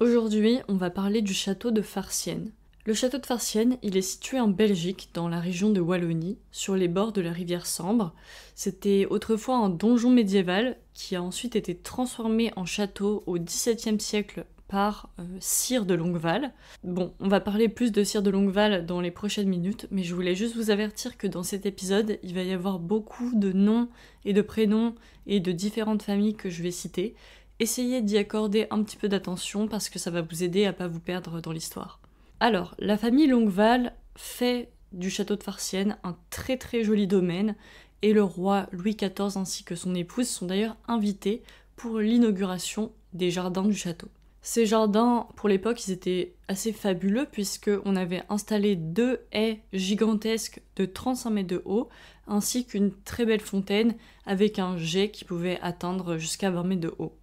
Aujourd'hui, on va parler du château de Farciennes. Le château de Farciennes, il est situé en Belgique, dans la région de Wallonie, sur les bords de la rivière Sambre. C'était autrefois un donjon médiéval qui a ensuite été transformé en château au XVIIe siècle par Cire euh, de Longueval. Bon, on va parler plus de sire de Longueval dans les prochaines minutes, mais je voulais juste vous avertir que dans cet épisode, il va y avoir beaucoup de noms et de prénoms et de différentes familles que je vais citer essayez d'y accorder un petit peu d'attention parce que ça va vous aider à pas vous perdre dans l'histoire. Alors, la famille Longueval fait du château de Farcienne un très très joli domaine et le roi Louis XIV ainsi que son épouse sont d'ailleurs invités pour l'inauguration des jardins du château. Ces jardins, pour l'époque, ils étaient assez fabuleux puisque on avait installé deux haies gigantesques de 35 mètres de haut, ainsi qu'une très belle fontaine avec un jet qui pouvait atteindre jusqu'à 20 mètres de haut.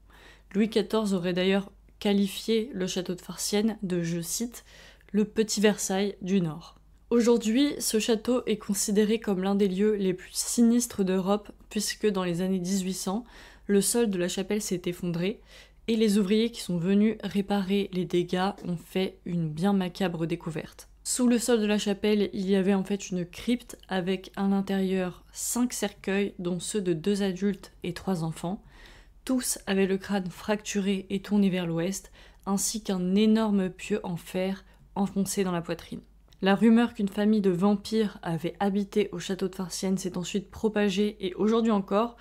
Louis XIV aurait d'ailleurs qualifié le château de Farsienne de, je cite, le petit Versailles du Nord. Aujourd'hui, ce château est considéré comme l'un des lieux les plus sinistres d'Europe, puisque dans les années 1800, le sol de la chapelle s'est effondré, et les ouvriers qui sont venus réparer les dégâts ont fait une bien macabre découverte. Sous le sol de la chapelle, il y avait en fait une crypte avec à l'intérieur cinq cercueils, dont ceux de deux adultes et trois enfants tous avaient le crâne fracturé et tourné vers l'ouest, ainsi qu'un énorme pieu en fer enfoncé dans la poitrine. La rumeur qu'une famille de vampires avait habité au château de Farsienne s'est ensuite propagée et aujourd'hui encore,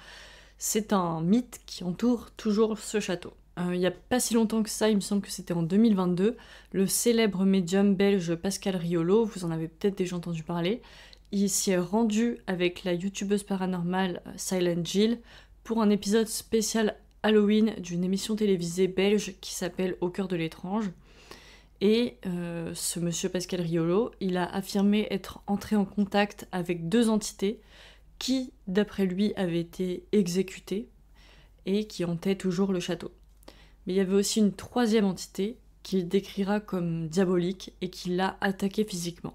c'est un mythe qui entoure toujours ce château. Euh, il n'y a pas si longtemps que ça, il me semble que c'était en 2022, le célèbre médium belge Pascal Riolo, vous en avez peut-être déjà entendu parler, il s'y est rendu avec la youtubeuse paranormale euh, Silent Jill pour un épisode spécial Halloween d'une émission télévisée belge qui s'appelle Au cœur de l'étrange. Et euh, ce monsieur Pascal Riolo, il a affirmé être entré en contact avec deux entités qui, d'après lui, avaient été exécutées et qui hantaient toujours le château. Mais il y avait aussi une troisième entité qu'il décrira comme diabolique et qui l'a attaqué physiquement.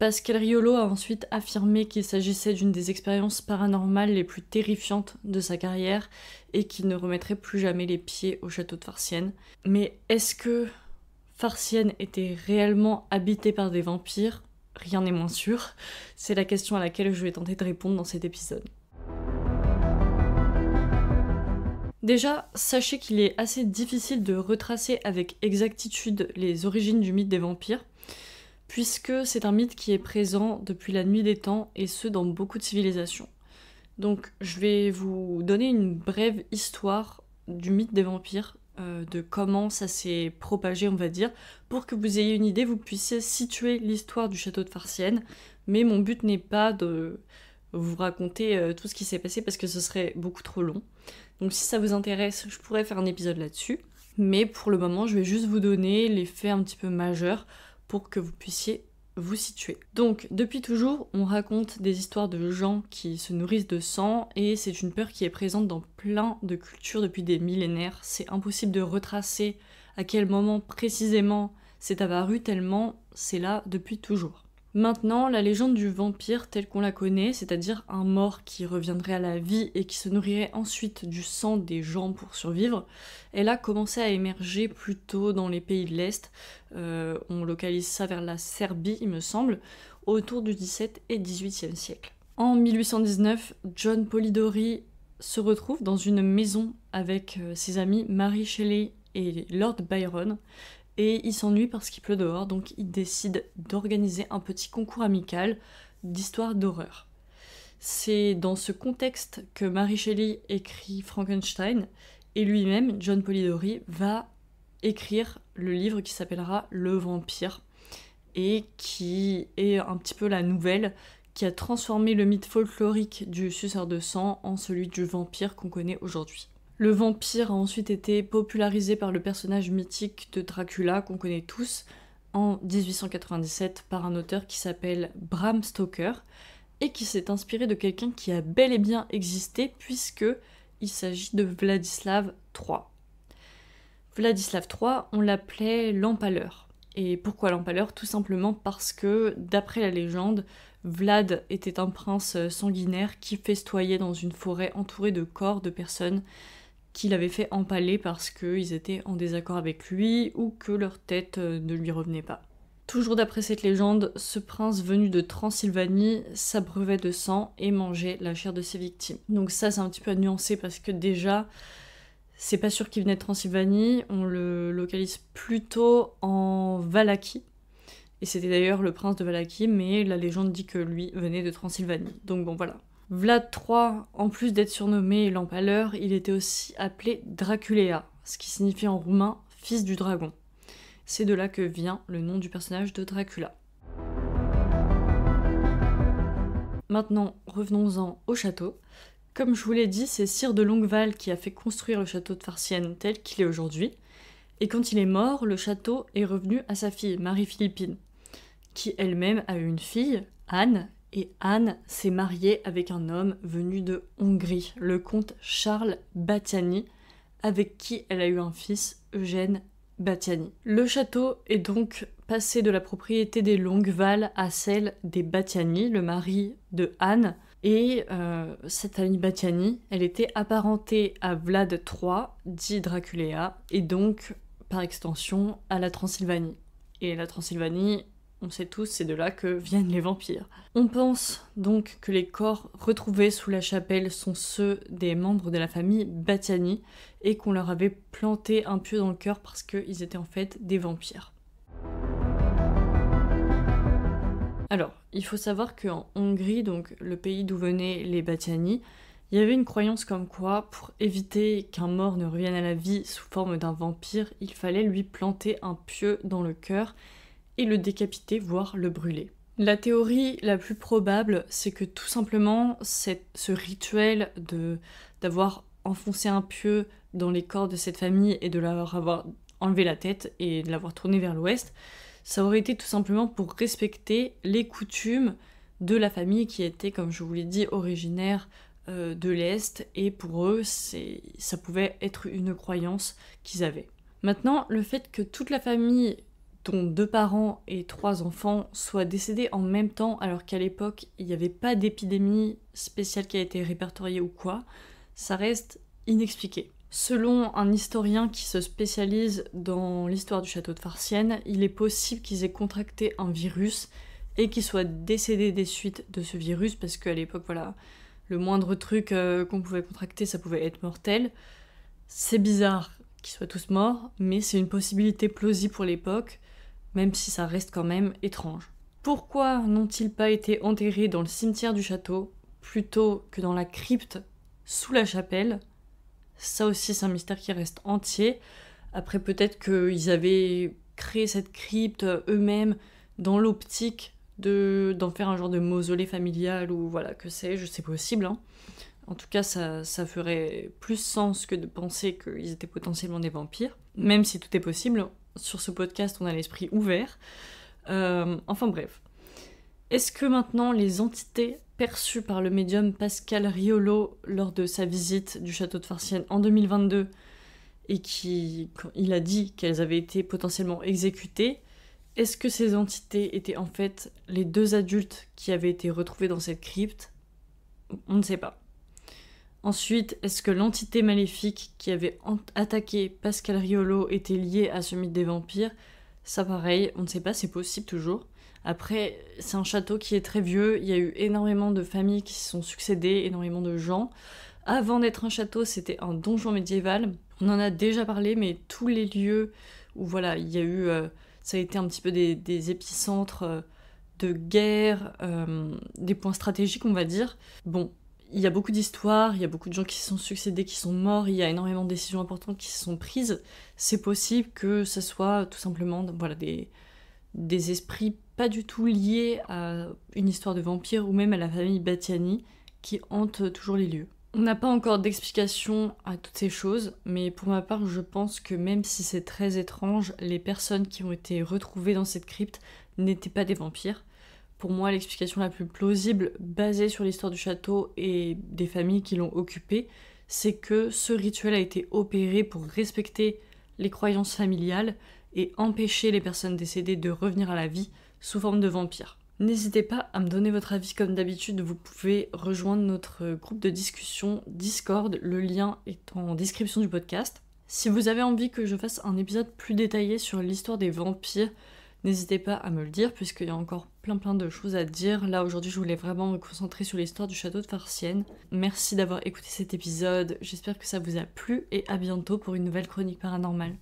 Pascal Riolo a ensuite affirmé qu'il s'agissait d'une des expériences paranormales les plus terrifiantes de sa carrière et qu'il ne remettrait plus jamais les pieds au château de Farsienne. Mais est-ce que Farsienne était réellement habitée par des vampires Rien n'est moins sûr. C'est la question à laquelle je vais tenter de répondre dans cet épisode. Déjà, sachez qu'il est assez difficile de retracer avec exactitude les origines du mythe des vampires puisque c'est un mythe qui est présent depuis la nuit des temps, et ce, dans beaucoup de civilisations. Donc je vais vous donner une brève histoire du mythe des vampires, euh, de comment ça s'est propagé, on va dire, pour que vous ayez une idée, vous puissiez situer l'histoire du château de Farsienne, Mais mon but n'est pas de vous raconter euh, tout ce qui s'est passé parce que ce serait beaucoup trop long. Donc si ça vous intéresse, je pourrais faire un épisode là-dessus. Mais pour le moment, je vais juste vous donner les faits un petit peu majeurs pour que vous puissiez vous situer. Donc depuis toujours, on raconte des histoires de gens qui se nourrissent de sang et c'est une peur qui est présente dans plein de cultures depuis des millénaires. C'est impossible de retracer à quel moment précisément c'est apparu tellement c'est là depuis toujours. Maintenant, la légende du vampire telle qu'on la connaît, c'est-à-dire un mort qui reviendrait à la vie et qui se nourrirait ensuite du sang des gens pour survivre, elle a commencé à émerger plutôt dans les pays de l'Est, euh, on localise ça vers la Serbie il me semble, autour du XVIIe et XVIIIe siècle. En 1819, John Polidori se retrouve dans une maison avec euh, ses amis Mary Shelley et Lord Byron, et il s'ennuie parce qu'il pleut dehors, donc il décide d'organiser un petit concours amical d'histoires d'horreur. C'est dans ce contexte que Mary Shelley écrit Frankenstein et lui-même, John Polidori, va écrire le livre qui s'appellera Le Vampire et qui est un petit peu la nouvelle qui a transformé le mythe folklorique du suceur de sang en celui du vampire qu'on connaît aujourd'hui. Le vampire a ensuite été popularisé par le personnage mythique de Dracula qu'on connaît tous en 1897 par un auteur qui s'appelle Bram Stoker et qui s'est inspiré de quelqu'un qui a bel et bien existé puisque il s'agit de Vladislav III. Vladislav III, on l'appelait l'empaleur. Et pourquoi l'empaleur Tout simplement parce que, d'après la légende, Vlad était un prince sanguinaire qui festoyait dans une forêt entourée de corps de personnes qu'il avait fait empaler parce qu'ils étaient en désaccord avec lui ou que leur tête euh, ne lui revenait pas. Toujours d'après cette légende, ce prince venu de Transylvanie s'abreuvait de sang et mangeait la chair de ses victimes. Donc ça c'est un petit peu à nuancer parce que déjà c'est pas sûr qu'il venait de Transylvanie, on le localise plutôt en Valachie Et c'était d'ailleurs le prince de Valachie, mais la légende dit que lui venait de Transylvanie. Donc bon voilà. Vlad III, en plus d'être surnommé l'Empaleur, il était aussi appelé Draculéa, ce qui signifie en roumain fils du dragon. C'est de là que vient le nom du personnage de Dracula. Maintenant, revenons-en au château. Comme je vous l'ai dit, c'est Cyr de Longueval qui a fait construire le château de Farcienne tel qu'il est aujourd'hui. Et quand il est mort, le château est revenu à sa fille, Marie-Philippine, qui elle-même a eu une fille, Anne, et Anne s'est mariée avec un homme venu de Hongrie, le comte Charles Batiani, avec qui elle a eu un fils, Eugène Batiani. Le château est donc passé de la propriété des Longueval à celle des Batiani, le mari de Anne, et euh, cette famille Batiani elle était apparentée à Vlad III, dit Draculea, et donc par extension à la Transylvanie. Et la Transylvanie, on sait tous, c'est de là que viennent les vampires. On pense donc que les corps retrouvés sous la chapelle sont ceux des membres de la famille Batiani et qu'on leur avait planté un pieu dans le cœur parce qu'ils étaient en fait des vampires. Alors, il faut savoir qu'en Hongrie, donc le pays d'où venaient les Batiani, il y avait une croyance comme quoi, pour éviter qu'un mort ne revienne à la vie sous forme d'un vampire, il fallait lui planter un pieu dans le cœur et le décapiter, voire le brûler. La théorie la plus probable, c'est que tout simplement ce rituel de d'avoir enfoncé un pieu dans les corps de cette famille et de leur avoir enlevé la tête et de l'avoir tourné vers l'ouest, ça aurait été tout simplement pour respecter les coutumes de la famille qui était, comme je vous l'ai dit, originaire euh, de l'Est, et pour eux, ça pouvait être une croyance qu'ils avaient. Maintenant, le fait que toute la famille dont deux parents et trois enfants soient décédés en même temps alors qu'à l'époque il n'y avait pas d'épidémie spéciale qui a été répertoriée ou quoi, ça reste inexpliqué. Selon un historien qui se spécialise dans l'histoire du château de Farsienne, il est possible qu'ils aient contracté un virus et qu'ils soient décédés des suites de ce virus parce qu'à l'époque, voilà, le moindre truc euh, qu'on pouvait contracter, ça pouvait être mortel. C'est bizarre qu'ils soient tous morts, mais c'est une possibilité plausible pour l'époque même si ça reste quand même étrange. Pourquoi n'ont-ils pas été enterrés dans le cimetière du château plutôt que dans la crypte sous la chapelle Ça aussi c'est un mystère qui reste entier. Après peut-être qu'ils avaient créé cette crypte eux-mêmes dans l'optique de d'en faire un genre de mausolée familial ou voilà que c'est, je sais possible. Hein. En tout cas, ça, ça, ferait plus sens que de penser qu'ils étaient potentiellement des vampires, même si tout est possible sur ce podcast, on a l'esprit ouvert. Euh, enfin bref. Est-ce que maintenant les entités perçues par le médium Pascal Riolo lors de sa visite du château de Farciennes en 2022 et qui, il a dit qu'elles avaient été potentiellement exécutées, est-ce que ces entités étaient en fait les deux adultes qui avaient été retrouvés dans cette crypte On ne sait pas. Ensuite, est-ce que l'entité maléfique qui avait attaqué Pascal Riolo était liée à ce mythe des vampires Ça pareil, on ne sait pas, c'est possible toujours. Après, c'est un château qui est très vieux, il y a eu énormément de familles qui se sont succédées, énormément de gens. Avant d'être un château, c'était un donjon médiéval. On en a déjà parlé, mais tous les lieux où voilà, il y a eu... Euh, ça a été un petit peu des, épicentres euh, de guerre, euh, des points stratégiques, on va dire. Bon, il y a beaucoup d'histoires, il y a beaucoup de gens qui se sont succédés, qui sont morts, il y a énormément de décisions importantes qui se sont prises. C'est possible que ce soit tout simplement voilà, des, des esprits pas du tout liés à une histoire de vampire ou même à la famille Batiani qui hante toujours les lieux. On n'a pas encore d'explication à toutes ces choses, mais pour ma part, je pense que même si c'est très étrange, les personnes qui ont été retrouvées dans cette crypte n'étaient pas des vampires pour moi l'explication la plus plausible basée sur l'histoire du château et des familles qui l'ont occupé, c'est que ce rituel a été opéré pour respecter les croyances familiales et empêcher les personnes décédées de revenir à la vie sous forme de vampires. N'hésitez pas à me donner votre avis comme d'habitude, vous pouvez rejoindre notre groupe de discussion Discord, le lien est en description du podcast. Si vous avez envie que je fasse un épisode plus détaillé sur l'histoire des vampires, N'hésitez pas à me le dire puisqu'il y a encore plein plein de choses à dire. Là aujourd'hui je voulais vraiment me concentrer sur l'histoire du château de Farsienne. Merci d'avoir écouté cet épisode, j'espère que ça vous a plu et à bientôt pour une nouvelle chronique paranormale.